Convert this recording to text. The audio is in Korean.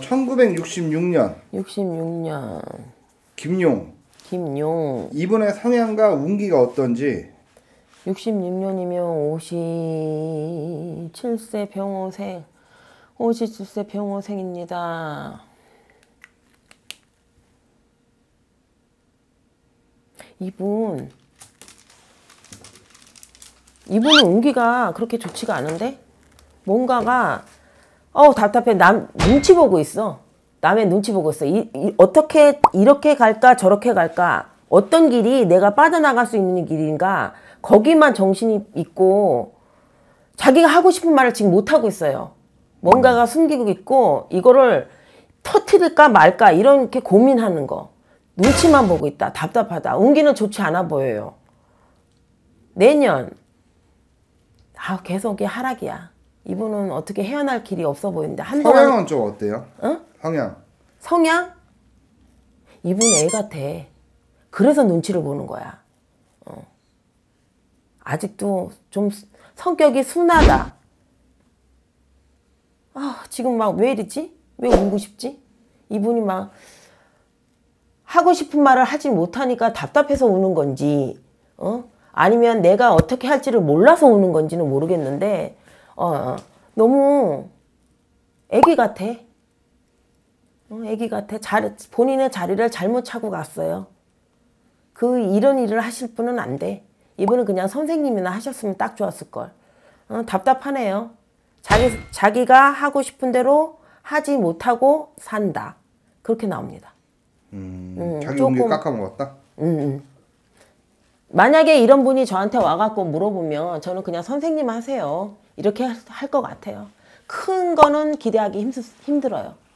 1966년 66년 김용 김용 이분의 성향과 운기가 어떤지 66년이면 57세 병호생 57세 병호생입니다. 이분 이분은 운기가 그렇게 좋지가 않은데 뭔가가 어 답답해 남 눈치 보고 있어 남의 눈치 보고 있어 이, 이, 어떻게 이렇게 갈까 저렇게 갈까 어떤 길이 내가 빠져나갈 수 있는 길인가 거기만 정신이 있고 자기가 하고 싶은 말을 지금 못하고 있어요 뭔가가 숨기고 있고 이거를 터트릴까 말까 이렇게 고민하는 거 눈치만 보고 있다 답답하다 운기는 좋지 않아 보여요 내년 아 계속 이 하락이야 이분은 어떻게 헤어날 길이 없어 보이는데 한동안 성향은 좀 어때요? 어? 성향 성향? 이분 애 같아 그래서 눈치를 보는 거야 어. 아직도 좀 성격이 순하다 아 지금 막 왜 이러지? 왜 울고 싶지? 이분이 막 하고 싶은 말을 하지 못하니까 답답해서 우는 건지 어? 아니면 내가 어떻게 할지를 몰라서 우는 건지는 모르겠는데 어, 어, 너무 애기 같아. 어, 애기 같아. 잘, 본인의 자리를 잘못 차고 갔어요. 그 이런 일을 하실 분은 안 돼. 이분은 그냥 선생님이나 하셨으면 딱 좋았을걸. 어, 답답하네요. 자기, 자기가 하고 싶은 대로 하지 못하고 산다. 그렇게 나옵니다. 음, 음 자기 조금, 깎아먹었다? 음, 음. 만약에 이런 분이 저한테 와갖고 물어보면 저는 그냥 선생님 하세요. 이렇게 할 것 같아요. 큰 거는 기대하기 힘, 힘들어요.